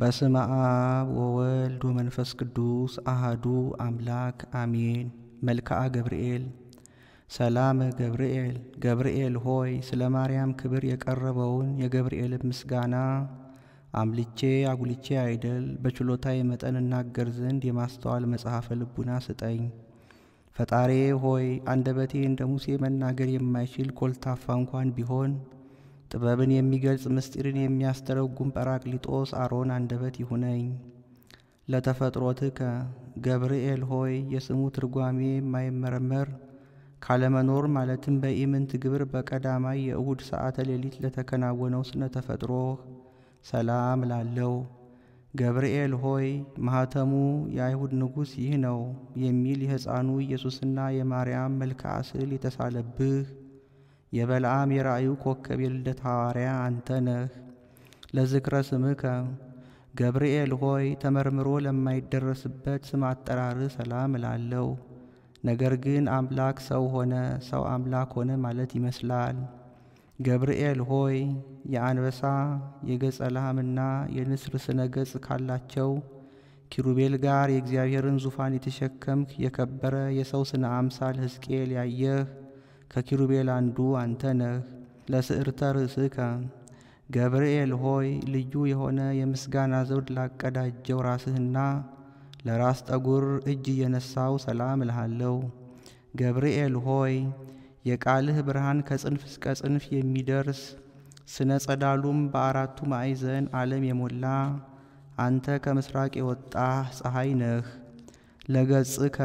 በስመ አብ ወወልድ ወመንፈስ ቅዱስ አሃዱ አምላክ አሜን። መልክአ ገብርኤል ሰላም ገብርኤል ገብርኤል ሆይ ስለ ማርያም ክብር የቀረበውን የገብርኤልን ምስጋና አምልቼ አጉልቼ አይደል በችሎታዬ መጠን እናገር ዘንድ የማስተዋል መጽሐፈ ልቡና ስጠኝ። ፈጣሬ ሆይ አንደበቴ እንደ ሙሴ መናገር የማይችል ኮልታፋ እንኳን ቢሆን ጥበብን የሚገልጽ ምስጢርን የሚያስተረጉም ጰራቅሊጦስ አሮን አንደበት ይሁነኝ። ለተፈጥሮትከ ገብርኤል ሆይ የስሙ ትርጓሜ የማይመረመር ካለመኖር ማለትም በኢምንት ግብር በቀዳማይ የእሁድ ሰዓተ ሌሊት ለተከናወነው ስነ ተፈጥሮ ሰላም ላለው ገብርኤል ሆይ ማኅተሙ የአይሁድ ንጉሥ ይህ ነው የሚል የሕፃኑ ኢየሱስና የማርያም መልክዓ ስዕል የተሳለብህ የበለዓም የራእዩ ኮከብ የልደት ሐዋርያ አንተ ነህ። ለዝክረ ስምከ ገብርኤል ሆይ ተመርምሮ ለማይደረስበት ስም አጠራር ሰላም እላለሁ። ነገር ግን አምላክ ሰው ሆነ፣ ሰው አምላክ ሆነ ማለት ይመስላል። ገብርኤል ሆይ የአንበሳ የገጸ ላህምና የንስር ስነ ገጽ ካላቸው ኪሩቤል ጋር የእግዚአብሔርን ዙፋን የተሸከምክ የከበረ የሰው ስነ አምሳል ሕዝቅኤል ያየህ ከኪሩቤል አንዱ አንተ ነህ። ለስዕርተ ርእስከ ገብርኤል ሆይ ልዩ የሆነ የምስጋና ዘውድ ላቀዳጀው ራስህና ለራስ ጠጉር እጅ እየነሳው ሰላም እልሃለሁ። ገብርኤል ሆይ የቃልህ ብርሃን ከጽንፍ እስከ ጽንፍ የሚደርስ ስነ ጸዳሉም በአራቱ ማዕዘን ዓለም የሞላ አንተ ከምስራቅ የወጣህ ፀሐይ ነህ። ለገጽከ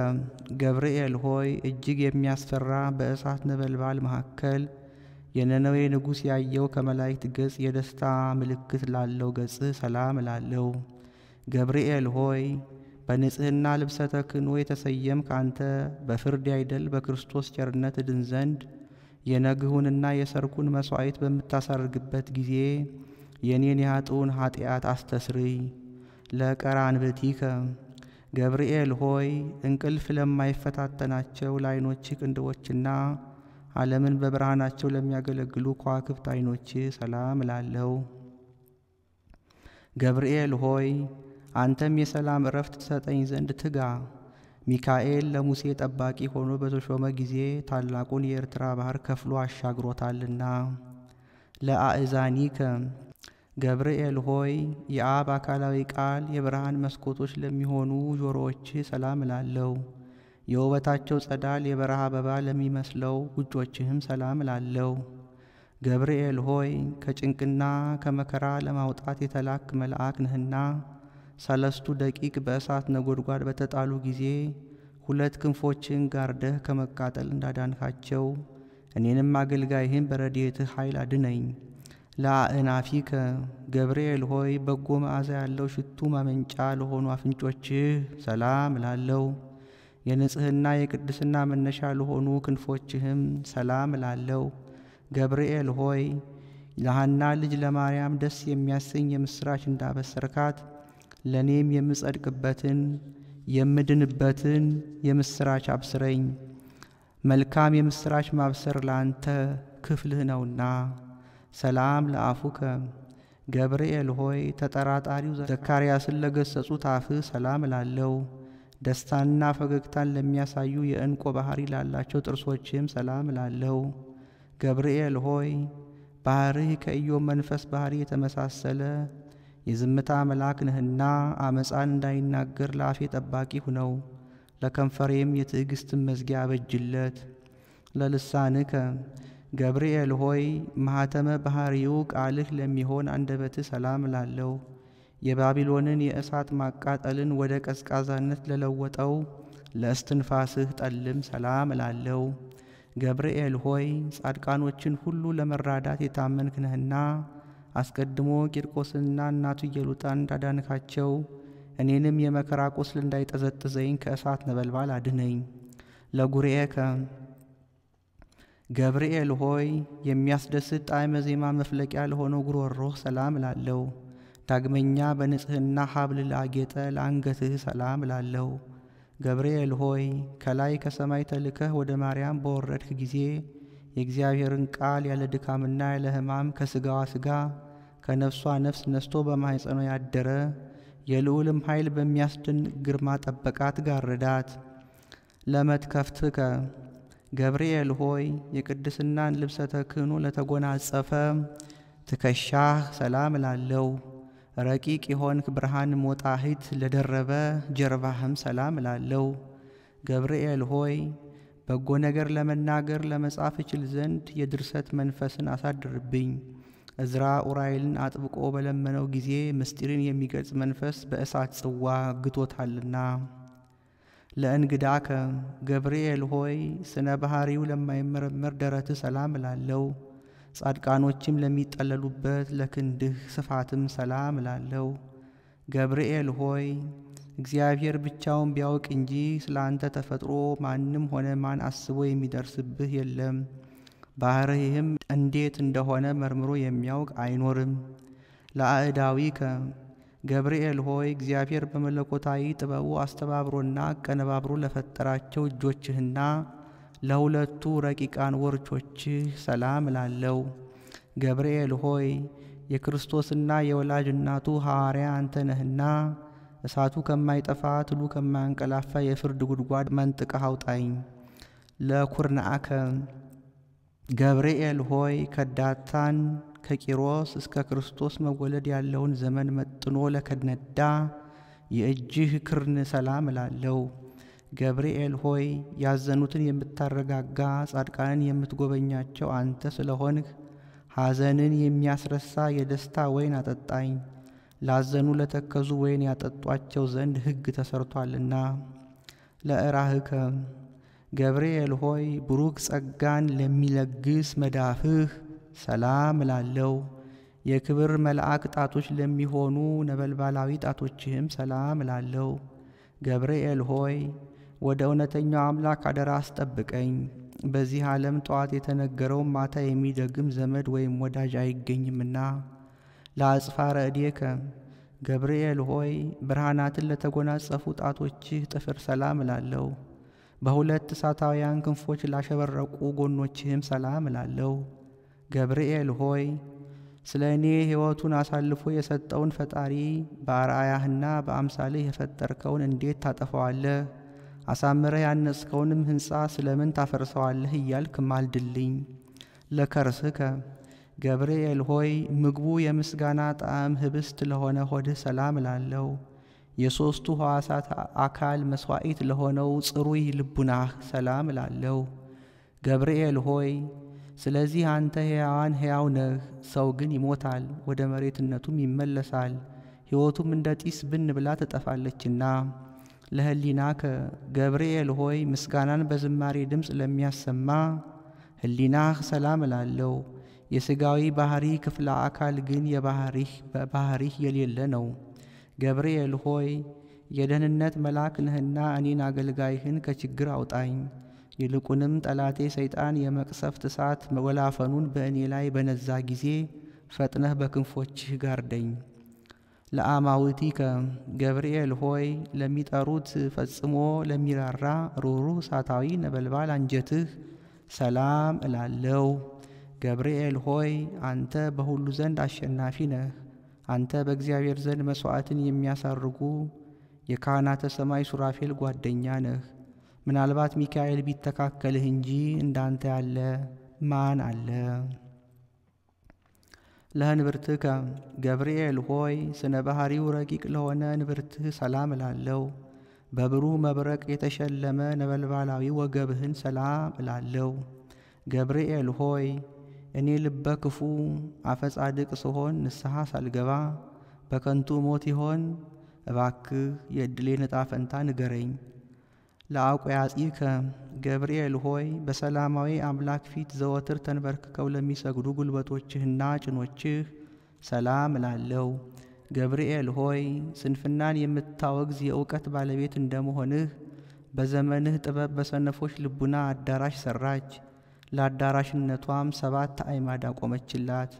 ገብርኤል ሆይ እጅግ የሚያስፈራ በእሳት ነበልባል መካከል የነነዌ ንጉሥ ያየው ከመላእክት ገጽ የደስታ ምልክት ላለው ገጽህ ሰላም እላለሁ። ገብርኤል ሆይ በንጽሕና ልብሰ ተክህኖ የተሰየም ካንተ በፍርድ አይደል በክርስቶስ ቸርነት እድን ዘንድ የነግሁንና የሰርኩን መሥዋዕት በምታሳርግበት ጊዜ የኔን ያጥውን ኃጢአት አስተስርይ ለቀራንብቲከ ገብርኤል ሆይ እንቅልፍ ለማይፈታተናቸው ለዓይኖችህ ቅንድቦችና ዓለምን በብርሃናቸው ለሚያገለግሉ ከዋክብት ዓይኖችህ ሰላም እላለሁ። ገብርኤል ሆይ አንተም የሰላም እረፍት ትሰጠኝ ዘንድ ትጋ። ሚካኤል ለሙሴ ጠባቂ ሆኖ በተሾመ ጊዜ ታላቁን የኤርትራ ባህር ከፍሎ አሻግሮታልና። ለአእዛኒከ ገብርኤል ሆይ የአብ አካላዊ ቃል የብርሃን መስኮቶች ለሚሆኑ ጆሮዎች ሰላም እላለሁ። የውበታቸው ጸዳል የበረሃ አበባ ለሚመስለው ጉጆችህም ሰላም እላለሁ። ገብርኤል ሆይ ከጭንቅና ከመከራ ለማውጣት የተላክ መልአክ ነህና ሰለስቱ ደቂቅ በእሳት ነጎድጓድ በተጣሉ ጊዜ ሁለት ክንፎችን ጋርደህ ከመቃጠል እንዳዳንካቸው እኔንም አገልጋይህን በረድኤትህ ኃይል አድነኝ። ለአእናፊከ ገብርኤል ሆይ በጎ መዓዛ ያለው ሽቱ ማመንጫ ለሆኑ አፍንጮችህ ሰላም እላለሁ። የንጽህና የቅድስና መነሻ ለሆኑ ክንፎችህም ሰላም እላለሁ። ገብርኤል ሆይ ለሐና ልጅ ለማርያም ደስ የሚያሰኝ የምሥራች እንዳበሰርካት ለእኔም የምጸድቅበትን የምድንበትን የምሥራች አብስረኝ። መልካም የምሥራች ማብሰር ለአንተ ክፍልህ ነውና ሰላም ለአፉከ ገብርኤል ሆይ ተጠራጣሪው ዘካርያስን ለገሰጹት አፍህ ሰላም እላለሁ። ደስታና ፈገግታን ለሚያሳዩ የእንቆ ባህሪ ላላቸው ጥርሶችም ሰላም እላለሁ። ገብርኤል ሆይ ባህርህ ከኢዮብ መንፈስ ባህሪ የተመሳሰለ የዝምታ መልአክ ነህና አመፃን እንዳይናገር ለአፌ ጠባቂ ሁነው። ለከንፈሬም የትዕግስትን መዝጊያ አበጅለት። ለልሳንከ ገብርኤል ሆይ ማኅተመ ባሕርዩ ቃልህ ለሚሆን አንደበት ሰላም ላለው የባቢሎንን የእሳት ማቃጠልን ወደ ቀዝቃዛነት ለለወጠው ለእስትንፋስህ ጠልም ሰላም እላለው። ገብርኤል ሆይ ጻድቃኖችን ሁሉ ለመራዳት የታመንክ ነህና አስቀድሞ ቂርቆስንና እናቱ ኢየሉጣን እንዳዳንካቸው እኔንም የመከራ ቁስል እንዳይጠዘጥዘኝ ከእሳት ነበልባል አድነኝ። ለጉርኤከ ገብርኤል ሆይ የሚያስደስት ጣዕመ ዜማ መፍለቂያ ለሆነው ጉሮሮህ ሰላም እላለሁ። ዳግመኛ በንጽህና ሀብል ላጌጠ ለአንገትህ ሰላም እላለሁ። ገብርኤል ሆይ ከላይ ከሰማይ ተልከህ ወደ ማርያም በወረድክ ጊዜ የእግዚአብሔርን ቃል ያለ ድካምና ያለ ሕማም ከሥጋዋ ሥጋ ከነፍሷ ነፍስ ነስቶ በማኅፀኗ ያደረ የልዑልም ኃይል በሚያስደንቅ ግርማ ጠበቃት ጋረዳት ለመትከፍትከ ገብርኤል ሆይ የቅድስናን ልብሰ ተክህኖ ለተጎናጸፈ ትከሻህ ሰላም እላለሁ። ረቂቅ የሆንክ ብርሃን ሞጣሂት ለደረበ ጀርባህም ሰላም እላለሁ። ገብርኤል ሆይ በጎ ነገር ለመናገር ለመጻፍ እችል ዘንድ የድርሰት መንፈስን አሳድርብኝ። እዝራ ኡራኤልን አጥብቆ በለመነው ጊዜ ምስጢርን የሚገልጽ መንፈስ በእሳት ጽዋ ግቶታልና ለእንግዳከ ገብርኤል ሆይ ስነ ባህሪው ለማይመረመር ደረት ሰላም እላለሁ። ጻድቃኖችም ለሚጠለሉበት ለክንድህ ስፋትም ሰላም እላለው። ገብርኤል ሆይ እግዚአብሔር ብቻውን ቢያውቅ እንጂ ስለ አንተ ተፈጥሮ ማንም ሆነ ማን አስቦ የሚደርስብህ የለም። ባህርህም እንዴት እንደሆነ መርምሮ የሚያውቅ አይኖርም። ለአእዳዊከ ገብርኤል ሆይ እግዚአብሔር በመለኮታዊ ጥበቡ አስተባብሮና አቀነባብሮ ለፈጠራቸው እጆችህና ለሁለቱ ረቂቃን ወርቾችህ ሰላም እላለው። ገብርኤል ሆይ የክርስቶስና የወላጅ እናቱ ሐዋርያ አንተ ነህና እሳቱ ከማይጠፋ ትሉ ከማያንቀላፋ የፍርድ ጉድጓድ መንጥቀህ አውጣኝ። ለኩርናአከ ገብርኤል ሆይ ከዳታን ከቂሮስ እስከ ክርስቶስ መወለድ ያለውን ዘመን መጥኖ ለከነዳ የእጅህ ክርን ሰላም እላለሁ። ገብርኤል ሆይ ያዘኑትን የምታረጋጋ ጻድቃንን የምትጎበኛቸው አንተ ስለሆንህ ሐዘንን የሚያስረሳ የደስታ ወይን አጠጣኝ። ላዘኑ ለተከዙ ወይን ያጠጧቸው ዘንድ ሕግ ተሰርቷልና። ለእራህከ ገብርኤል ሆይ ብሩክ ጸጋን ለሚለግስ መዳፍህ ሰላም እላለሁ። የክብር መልአክ ጣቶች ለሚሆኑ ነበልባላዊ ጣቶችህም ሰላም እላለሁ። ገብርኤል ሆይ ወደ እውነተኛው አምላክ አደራ አስጠብቀኝ። በዚህ ዓለም ጠዋት የተነገረውን ማታ የሚደግም ዘመድ ወይም ወዳጅ አይገኝምና። ለአጽፋረ እዴከ ገብርኤል ሆይ ብርሃናትን ለተጎናጸፉ ጣቶችህ ጥፍር ሰላም እላለሁ። በሁለት እሳታውያን ክንፎች ላሸበረቁ ጎኖችህም ሰላም እላለሁ። ገብርኤል ሆይ ስለ እኔ ሕይወቱን አሳልፎ የሰጠውን ፈጣሪ በአርአያህና በአምሳልህ የፈጠርከውን እንዴት ታጠፈዋለህ አሳምረህ ያነጽከውንም ሕንፃ ስለምን ታፈርሰዋለህ? እያልክ ማልድልኝ። ለከርስከ ገብርኤል ሆይ ምግቡ የምስጋና ጣዕም ህብስት ለሆነ ሆድህ ሰላም እላለሁ። የሦስቱ ሕዋሳት አካል መሥዋዒት ለሆነው ጽሩይ ልቡናህ ሰላም እላለሁ። ገብርኤል ሆይ ስለዚህ አንተ ሕያዋን ሕያው ነህ። ሰው ግን ይሞታል፣ ወደ መሬትነቱም ይመለሳል። ሕይወቱም እንደ ጢስ ብን ብላ ትጠፋለችና ለህሊናከ ገብርኤል ሆይ ምስጋናን በዝማሬ ድምፅ ለሚያሰማ ህሊናህ ሰላም እላለሁ። የሥጋዊ ባህሪ ክፍለ አካል ግን የባሕሪህ በባሕሪህ የሌለ ነው። ገብርኤል ሆይ የደህንነት መልአክ ነህና እኔን አገልጋይህን ከችግር አውጣኝ። ይልቁንም ጠላቴ ሰይጣን የመቅሰፍት እሳት ወላፈኑን በእኔ ላይ በነዛ ጊዜ ፈጥነህ በክንፎችህ ጋርደኝ። ለአማውቲከ ገብርኤል ሆይ ለሚጠሩት ፈጽሞ ለሚራራ ሩህሩህ እሳታዊ ነበልባል አንጀትህ ሰላም እላለው። ገብርኤል ሆይ አንተ በሁሉ ዘንድ አሸናፊ ነህ። አንተ በእግዚአብሔር ዘንድ መሥዋዕትን የሚያሳርጉ የካህናተ ሰማይ ሱራፌል ጓደኛ ነህ። ምናልባት ሚካኤል ቢተካከልህ እንጂ እንዳንተ ያለ ማን አለ? ለእንብርትከ ገብርኤል ሆይ ስነ ባህሪው ረቂቅ ለሆነ እንብርትህ ሰላም እላለሁ። በብሩህ መብረቅ የተሸለመ ነበልባላዊ ወገብህን ሰላም እላለሁ። ገብርኤል ሆይ እኔ ልበ ክፉ አፈጻድቅ ስሆን ንስሐ ሳልገባ በከንቱ ሞት ይሆን? እባክህ የዕድሌ ዕጣ ፈንታ ንገረኝ። ለአቆያጺከ ገብርኤል ሆይ በሰላማዊ አምላክ ፊት ዘወትር ተንበርክከው ለሚሰግዱ ጉልበቶችህና ጭኖችህ ሰላም እላለሁ። ገብርኤል ሆይ ስንፍናን የምታወግዝ የእውቀት ባለቤት እንደመሆንህ በዘመንህ ጥበብ በሰነፎች ልቡና አዳራሽ ሰራች፣ ለአዳራሽነቷም ሰባት አይማዳ አቆመችላት።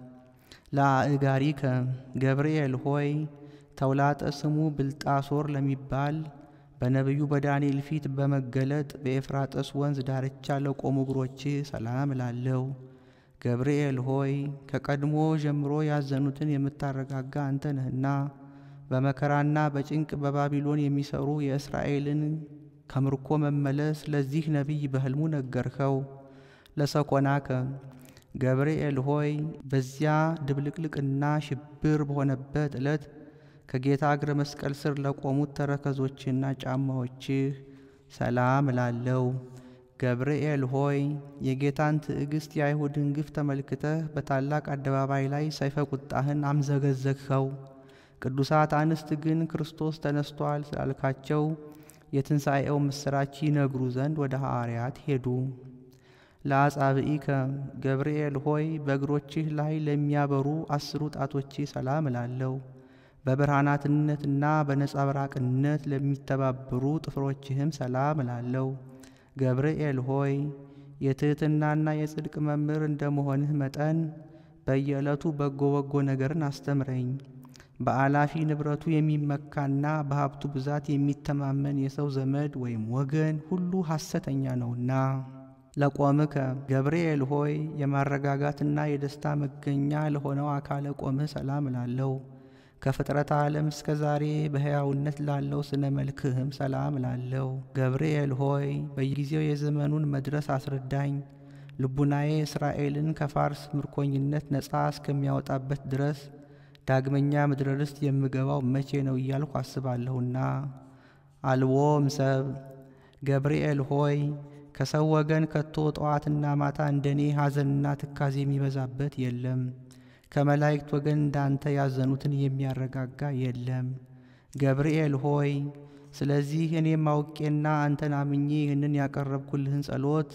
ለአእጋሪከ ገብርኤል ሆይ ተውላጠ ስሙ ብልጣሶር ለሚባል በነቢዩ በዳንኤል ፊት በመገለጥ በኤፍራጥስ ወንዝ ዳርቻ ለቆሙ እግሮችህ ሰላም እላለሁ። ገብርኤል ሆይ ከቀድሞ ጀምሮ ያዘኑትን የምታረጋጋ አንተ ነህና በመከራና በጭንቅ በባቢሎን የሚሰሩ የእስራኤልን ከምርኮ መመለስ ለዚህ ነቢይ በሕልሙ ነገርከው። ለሰኮናከ ገብርኤል ሆይ በዚያ ድብልቅልቅና ሽብር በሆነበት ዕለት ከጌታ እግረ መስቀል ስር ለቆሙት ተረከዞችና ጫማዎችህ ሰላም እላለሁ። ገብርኤል ሆይ የጌታን ትዕግስት የአይሁድን ግፍ ተመልክተህ በታላቅ አደባባይ ላይ ሰይፈ ቁጣህን አምዘገዘግኸው። ቅዱሳት አንስት ግን ክርስቶስ ተነስቷል ስላልካቸው የትንሣኤው ምስራች ይነግሩ ዘንድ ወደ ሐዋርያት ሄዱ። ለአጻብኢከ ገብርኤል ሆይ በእግሮችህ ላይ ለሚያበሩ አስሩ ጣቶቼ ሰላም እላለሁ። በብርሃናትነትና በነጸብራቅነት ለሚተባበሩ ጥፍሮችህም ሰላም እላለሁ። ገብርኤል ሆይ የትሕትናና የጽድቅ መምህር እንደመሆንህ መጠን በየዕለቱ በጎ በጎ ነገርን አስተምረኝ። በአላፊ ንብረቱ የሚመካና በሀብቱ ብዛት የሚተማመን የሰው ዘመድ ወይም ወገን ሁሉ ሐሰተኛ ነውና። ለቆምከ ገብርኤል ሆይ የማረጋጋትና የደስታ መገኛ ለሆነው አካለ ቆምህ ሰላም እላለሁ። ከፍጥረት ዓለም እስከ ዛሬ በሕያውነት ላለው ስነ መልክህም ሰላም ላለው ገብርኤል ሆይ በየጊዜው የዘመኑን መድረስ አስረዳኝ። ልቡናዬ እስራኤልን ከፋርስ ምርኮኝነት ነፃ እስከሚያወጣበት ድረስ ዳግመኛ ምድረ ርስት የምገባው መቼ ነው እያልኩ አስባለሁና። አልቦ እምሰብ ገብርኤል ሆይ ከሰው ወገን ከቶ ጠዋትና ማታ እንደኔ ሐዘንና ትካዜ የሚበዛበት የለም። ከመላእክት ወገን እንዳንተ ያዘኑትን የሚያረጋጋ የለም። ገብርኤል ሆይ ስለዚህ እኔም አውቄና አንተን አምኜ ይህንን ያቀረብኩልህን ጸሎት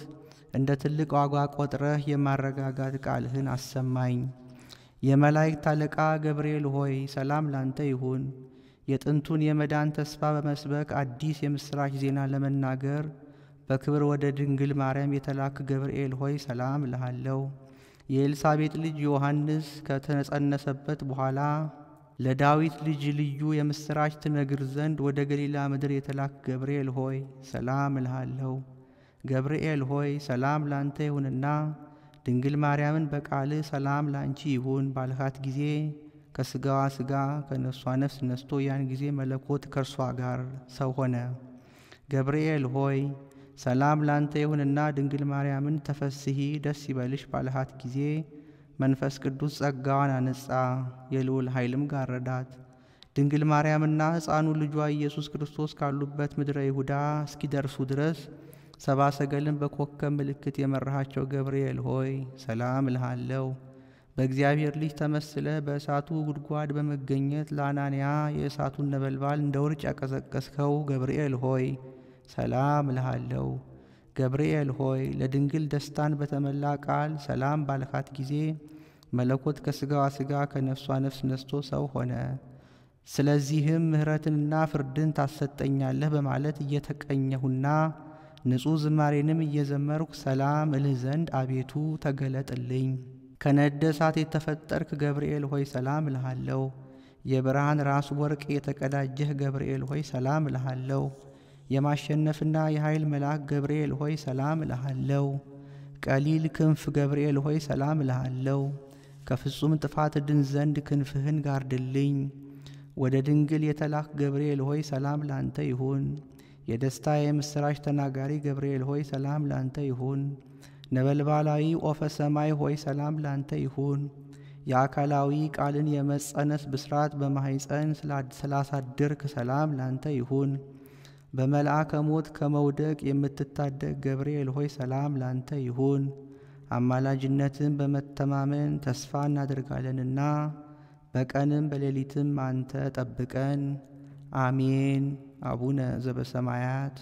እንደ ትልቅ ዋጋ ቆጥረህ የማረጋጋት ቃልህን አሰማኝ። የመላእክት አለቃ ገብርኤል ሆይ ሰላም ላንተ ይሁን። የጥንቱን የመዳን ተስፋ በመስበክ አዲስ የምሥራች ዜና ለመናገር በክብር ወደ ድንግል ማርያም የተላክ ገብርኤል ሆይ ሰላም እልሃለሁ። የኤልሳቤጥ ልጅ ዮሐንስ ከተነጸነሰበት በኋላ ለዳዊት ልጅ ልዩ የምሥራች ትነግር ዘንድ ወደ ገሊላ ምድር የተላክ ገብርኤል ሆይ ሰላም እልሃለሁ። ገብርኤል ሆይ ሰላም ላንተ ይሁንና ድንግል ማርያምን በቃልህ ሰላም ላንቺ ይሁን ባልካት ጊዜ ከሥጋዋ ሥጋ ከነሷ ነፍስ ነስቶ ያን ጊዜ መለኮት ከእርሷ ጋር ሰው ሆነ። ገብርኤል ሆይ ሰላም ላንተ ይሁንና ድንግል ማርያምን ተፈስሂ ደስ ይበልሽ ባልሃት ጊዜ መንፈስ ቅዱስ ጸጋዋን አነጻ፣ የልዑል ኃይልም ጋረዳት። ድንግል ማርያምና ሕፃኑ ልጇ ኢየሱስ ክርስቶስ ካሉበት ምድረ ይሁዳ እስኪደርሱ ድረስ ሰባ ሰገልን በኮከብ ምልክት የመራሃቸው ገብርኤል ሆይ ሰላም እልሃለሁ። በእግዚአብሔር ልጅ ተመስለ በእሳቱ ጉድጓድ በመገኘት ለአናንያ የእሳቱን ነበልባል እንደ ውርጭ ያቀዘቀስከው ገብርኤል ሆይ ሰላም እልሃለሁ። ገብርኤል ሆይ ለድንግል ደስታን በተመላ ቃል ሰላም ባልካት ጊዜ መለኮት ከሥጋዋ ሥጋ ከነፍሷ ነፍስ ነስቶ ሰው ሆነ። ስለዚህም ምሕረትንና ፍርድን ታሰጠኛለህ በማለት እየተቀኘሁና ንጹሕ ዝማሬንም እየዘመርኩ ሰላም እልህ ዘንድ አቤቱ ተገለጥልኝ። ከነደሳት የተፈጠርክ ገብርኤል ሆይ ሰላም እልሃለሁ። የብርሃን ራስ ወርቅ የተቀዳጀህ ገብርኤል ሆይ ሰላም እልሃለሁ። የማሸነፍና የኃይል መልአክ ገብርኤል ሆይ ሰላም እልሃለው። ቀሊል ክንፍ ገብርኤል ሆይ ሰላም እልሃለው። ከፍጹም ጥፋት ድን ዘንድ ክንፍህን ጋርድልኝ። ወደ ድንግል የተላክ ገብርኤል ሆይ ሰላም ላንተ ይሁን። የደስታ የምሥራች ተናጋሪ ገብርኤል ሆይ ሰላም ላንተ ይሁን። ነበልባላዊ ኦፈ ሰማይ ሆይ ሰላም ላንተ ይሁን። የአካላዊ ቃልን የመጸነስ ብስራት በማኅፀን ስላሳድርክ ሰላም ላንተ ይሁን። በመልአከ ሞት ከመውደቅ የምትታደግ ገብርኤል ሆይ ሰላም ላንተ ይሁን። አማላጅነትን በመተማመን ተስፋ እናደርጋለንና በቀንም በሌሊትም አንተ ጠብቀን። አሜን። አቡነ ዘበሰማያት